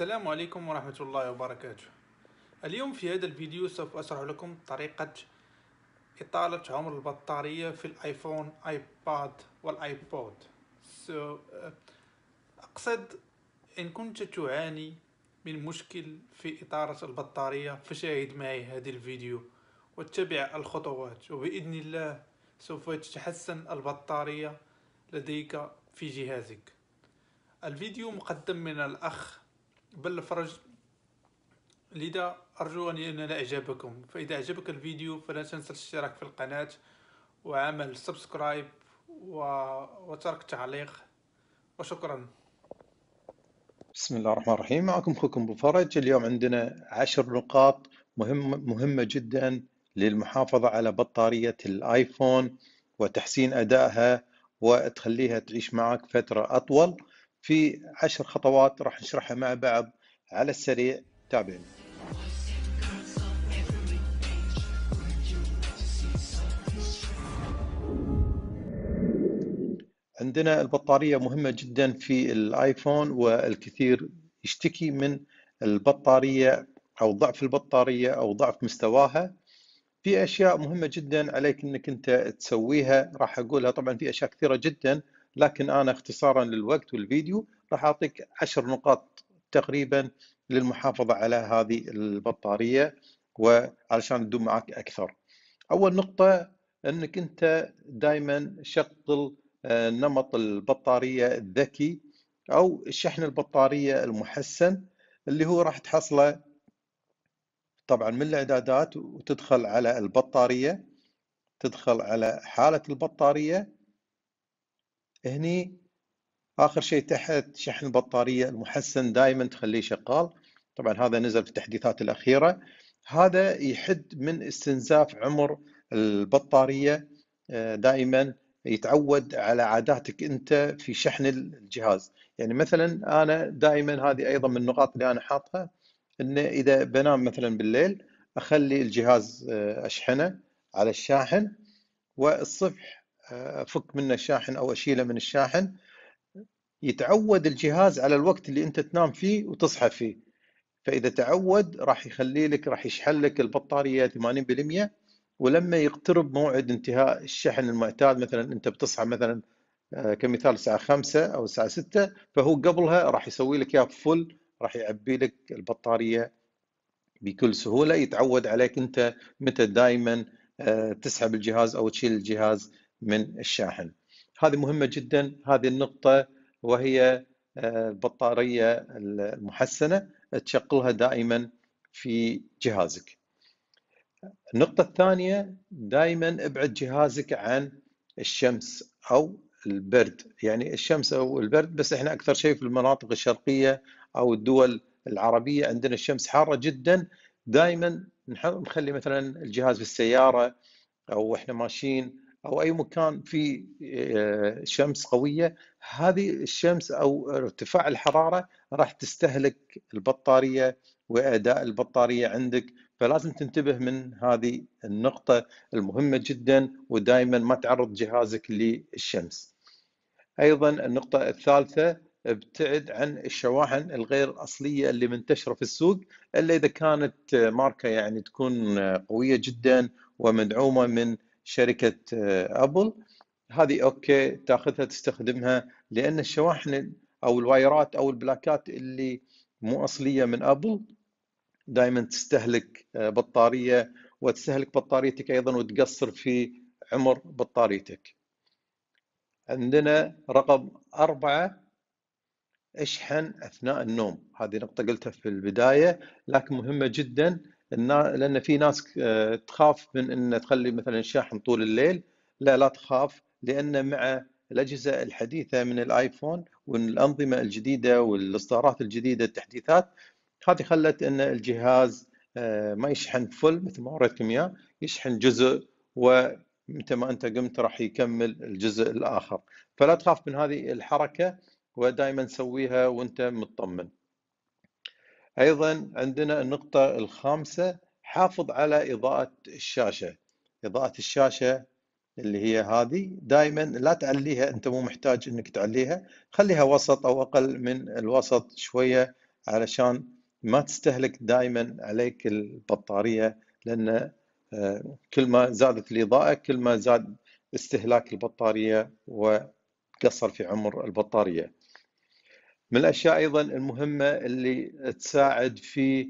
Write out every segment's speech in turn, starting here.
السلام عليكم ورحمة الله وبركاته اليوم في هذا الفيديو سوف أشرح لكم طريقة إطالة عمر البطارية في الآيفون آيباد والآيبود so, آه، أقصد إن كنت تعاني من مشكل في إطارة البطارية فشاهد معي هذا الفيديو واتبع الخطوات وبإذن الله سوف تتحسن البطارية لديك في جهازك الفيديو مقدم من الأخ بل لذا أرجو أن ينال إعجابكم فإذا أعجبك الفيديو فلا تنسى الاشتراك في القناة وعمل سبسكرايب و... وترك تعليق وشكرا بسم الله الرحمن الرحيم معكم أخوكم بفرج اليوم عندنا عشر نقاط مهمة, مهمة جدا للمحافظة على بطارية الآيفون وتحسين أدائها وتخليها تعيش معك فترة أطول في عشر خطوات راح نشرحها مع بعض على السريع تابعنا عندنا البطارية مهمة جدا في الايفون والكثير يشتكي من البطارية او ضعف البطارية او ضعف مستواها في اشياء مهمة جدا عليك انك انت تسويها راح اقولها طبعا في اشياء كثيرة جدا لكن انا اختصارا للوقت والفيديو راح اعطيك عشر نقاط تقريبا للمحافظه على هذه البطاريه وعلشان تدوم معك اكثر. اول نقطه انك انت دائما شغل آه، نمط البطاريه الذكي او شحن البطاريه المحسن اللي هو راح تحصله طبعا من الاعدادات وتدخل على البطاريه تدخل على حاله البطاريه هني اخر شيء تحت شحن البطاريه المحسن دائما تخليه شغال طبعا هذا نزل في التحديثات الاخيره هذا يحد من استنزاف عمر البطاريه آه، دائما يتعود على عاداتك انت في شحن الجهاز يعني مثلا انا دائما هذه ايضا من النقاط اللي انا حاطها ان اذا بنام مثلا بالليل اخلي الجهاز آه، اشحنه على الشاحن والصبح افك منه الشاحن او اشيله من الشاحن يتعود الجهاز على الوقت اللي انت تنام فيه وتصحى فيه فاذا تعود راح يخلي لك راح يشحن لك البطاريه 80% ولما يقترب موعد انتهاء الشحن المعتاد مثلا انت بتصحى مثلا آه، كمثال الساعه 5 او الساعه 6 فهو قبلها راح يسوي لك اياه فل راح يعبي لك البطاريه بكل سهوله يتعود عليك انت متى دائما آه، تسحب الجهاز او تشيل الجهاز من الشاحن هذه مهمة جدا هذه النقطة وهي البطارية آه، المحسنة تشغلها دائما في جهازك النقطة الثانية دائما ابعد جهازك عن الشمس أو البرد يعني الشمس أو البرد بس احنا أكثر شيء في المناطق الشرقية أو الدول العربية عندنا الشمس حارة جدا دائما نخلي مثلا الجهاز في السيارة أو احنا ماشيين او اي مكان في آه، شمس قويه هذه الشمس او ارتفاع الحراره راح تستهلك البطاريه واداء البطاريه عندك فلازم تنتبه من هذه النقطه المهمه جدا ودائما ما تعرض جهازك للشمس. ايضا النقطه الثالثه ابتعد عن الشواحن الغير اصليه اللي منتشره في السوق الا اذا كانت ماركه يعني تكون قويه جدا ومدعومه من شركه ابل آه، هذه اوكي تاخذها تستخدمها لان الشواحن او الوايرات او البلاكات اللي مو اصليه من ابل دائما تستهلك آه، بطاريه وتستهلك بطاريتك ايضا وتقصر في عمر بطاريتك. عندنا رقم أربعة اشحن اثناء النوم هذه نقطه قلتها في البدايه لكن مهمه جدا لان في ناس آه، تخاف من ان تخلي مثلا الشاحن طول الليل لا لا تخاف لان مع الاجهزه الحديثه من الايفون والانظمه الجديده والاصدارات الجديده التحديثات هذه خلت ان الجهاز آه، ما يشحن فل مثل ما وريتكم اياه يشحن جزء ومتى ما انت قمت راح يكمل الجزء الاخر فلا تخاف من هذه الحركه ودائما سويها وانت مطمن ايضا عندنا النقطه الخامسه حافظ على اضاءه الشاشه اضاءه الشاشه اللي هي هذه دائما لا تعليها انت مو محتاج انك تعليها خليها وسط او اقل من الوسط شويه علشان ما تستهلك دائما عليك البطاريه لان آه، كل ما زادت الاضاءه كل ما زاد استهلاك البطاريه وقصر في عمر البطاريه من الاشياء ايضا المهمه اللي تساعد في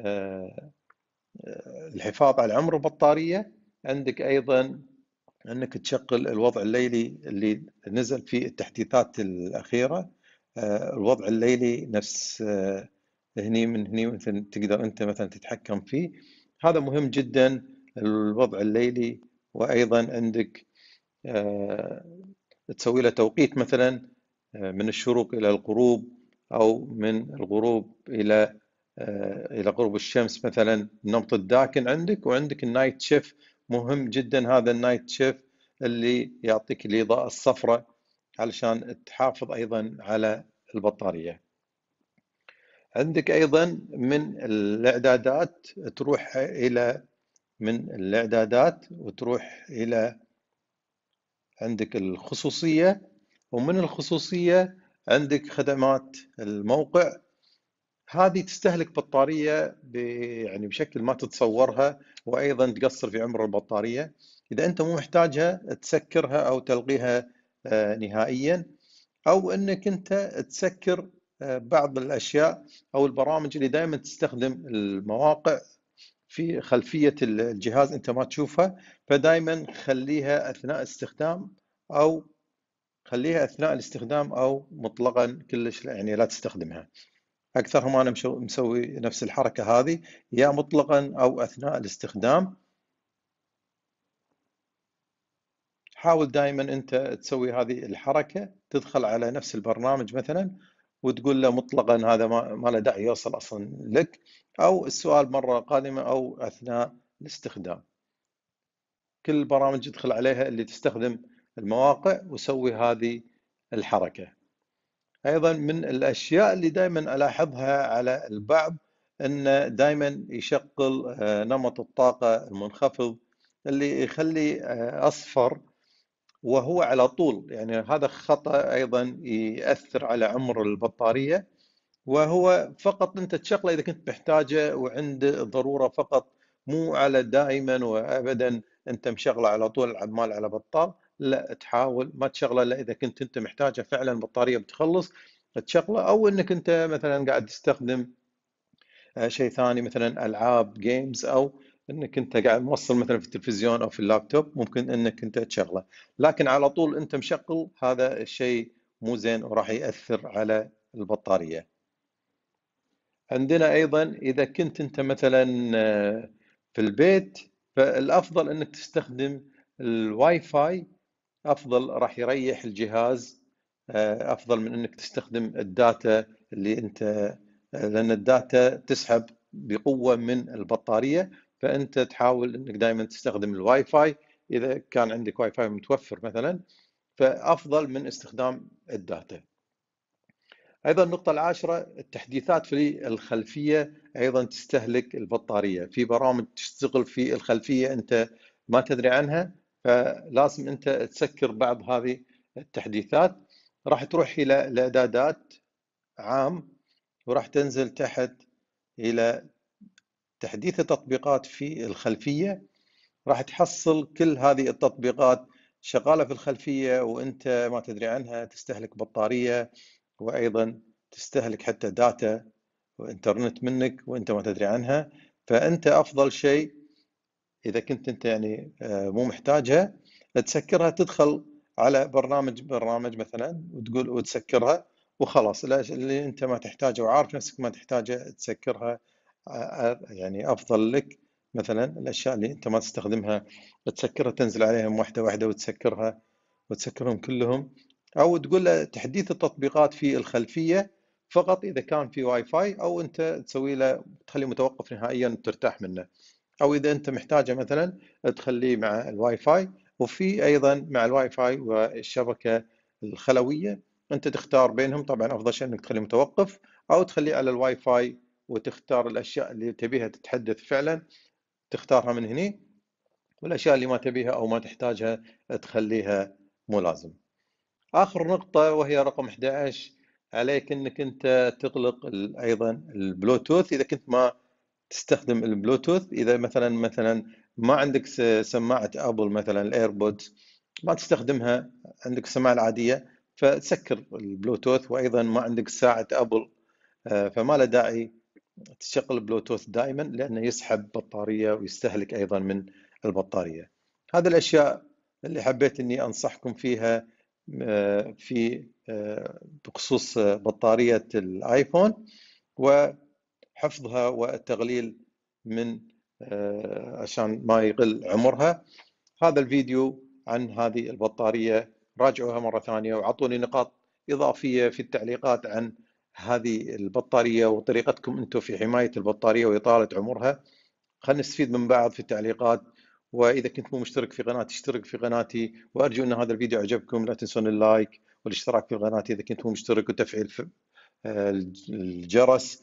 آه، الحفاظ على عمر البطاريه عندك ايضا انك تشغل الوضع الليلي اللي نزل في التحديثات الاخيره آه، الوضع الليلي نفس آه، هني من هني مثل تقدر انت مثلا تتحكم فيه هذا مهم جدا الوضع الليلي وايضا عندك تسوي له توقيت مثلا آه، من الشروق إلى الغروب أو من الغروب إلى آه، إلى غروب الشمس مثلا النمط الداكن عندك وعندك النايت شيف مهم جدا هذا النايت شيف اللي يعطيك الإضاءة الصفراء علشان تحافظ أيضا على البطارية عندك أيضا من الإعدادات تروح إلى من الإعدادات وتروح إلى عندك الخصوصية ومن الخصوصية عندك خدمات الموقع هذه تستهلك بطارية يعني بشكل ما تتصورها وأيضا تقصر في عمر البطارية إذا أنت مو محتاجها تسكرها أو تلغيها آه، نهائيا أو أنك أنت تسكر آه، بعض الأشياء أو البرامج اللي دائما تستخدم المواقع في خلفية الجهاز أنت ما تشوفها فدائما خليها أثناء استخدام أو خليها اثناء الاستخدام او مطلقا كلش يعني لا تستخدمها اكثرهم انا مسوي نفس الحركه هذه يا مطلقا او اثناء الاستخدام حاول دائما انت تسوي هذه الحركه تدخل على نفس البرنامج مثلا وتقول له مطلقا هذا ما, ما له داعي يوصل اصلا لك او السؤال مره قادمه او اثناء الاستخدام كل البرامج تدخل عليها اللي تستخدم المواقع وسوي هذه الحركة أيضا من الأشياء اللي دائما ألاحظها على البعض أنه دائما يشغل آه، نمط الطاقة المنخفض اللي يخلي آه، أصفر وهو على طول يعني هذا خطأ أيضا يأثر على عمر البطارية وهو فقط أنت تشغله إذا كنت محتاجه وعند ضرورة فقط مو على دائما وأبدا أنت مشغله على طول عمال على بطال لا تحاول ما تشغله الا اذا كنت انت محتاجه فعلا بطاريه بتخلص تشغله او انك انت مثلا قاعد تستخدم آه، شيء ثاني مثلا العاب جيمز او انك انت قاعد موصل مثلا في التلفزيون او في اللابتوب ممكن انك انت تشغله لكن على طول انت مشغل هذا الشيء مو زين وراح ياثر على البطاريه عندنا ايضا اذا كنت انت مثلا آه، في البيت فالافضل انك تستخدم الواي فاي افضل راح يريح الجهاز آه، افضل من انك تستخدم الداتا اللي انت آه، لان الداتا تسحب بقوه من البطاريه فانت تحاول انك دائما تستخدم الواي فاي اذا كان عندك واي فاي متوفر مثلا فافضل من استخدام الداتا. ايضا النقطه العاشره التحديثات في الخلفيه ايضا تستهلك البطاريه، في برامج تشتغل في الخلفيه انت ما تدري عنها فلازم انت تسكر بعض هذه التحديثات راح تروح الى الاعدادات عام وراح تنزل تحت الى تحديث التطبيقات في الخلفيه راح تحصل كل هذه التطبيقات شغاله في الخلفيه وانت ما تدري عنها تستهلك بطاريه وايضا تستهلك حتى داتا وانترنت منك وانت ما تدري عنها فانت افضل شيء اذا كنت انت يعني آه، مو محتاجها تسكرها تدخل على برنامج برنامج مثلا وتقول وتسكرها وخلاص اللي انت ما تحتاجه وعارف نفسك ما تحتاجه تسكرها آه، آه، يعني افضل لك مثلا الاشياء اللي انت ما تستخدمها تسكرها تنزل عليهم واحده واحده وتسكرها وتسكرهم كلهم او تقول له تحديث التطبيقات في الخلفيه فقط اذا كان في واي فاي او انت تسوي له تخليه متوقف نهائيا وترتاح منه او اذا انت محتاجه مثلا تخليه مع الواي فاي وفي ايضا مع الواي فاي والشبكه الخلويه انت تختار بينهم طبعا افضل شيء انك تخليه متوقف او تخليه على الواي فاي وتختار الاشياء اللي تبيها تتحدث فعلا تختارها من هني والاشياء اللي ما تبيها او ما تحتاجها تخليها مو لازم اخر نقطه وهي رقم 11 عليك انك انت تغلق ايضا البلوتوث اذا كنت ما تستخدم البلوتوث اذا مثلا مثلا ما عندك سماعه ابل مثلا الايربودز ما تستخدمها عندك السماعه العاديه فتسكر البلوتوث وايضا ما عندك ساعه ابل آه، فما له داعي تشغل البلوتوث دائما لانه يسحب بطاريه ويستهلك ايضا من البطاريه. هذا الاشياء اللي حبيت اني انصحكم فيها آه، في آه، بخصوص بطاريه الايفون و حفظها والتغليل من آه، عشان ما يقل عمرها هذا الفيديو عن هذه البطارية راجعوها مرة ثانية وعطوني نقاط إضافية في التعليقات عن هذه البطارية وطريقتكم أنتم في حماية البطارية وإطالة عمرها خلينا نستفيد من بعض في التعليقات وإذا كنت مو مشترك في قناتي اشترك في قناتي وأرجو أن هذا الفيديو عجبكم لا تنسون اللايك والاشتراك في القناة إذا كنت مو مشترك وتفعيل آه، الجرس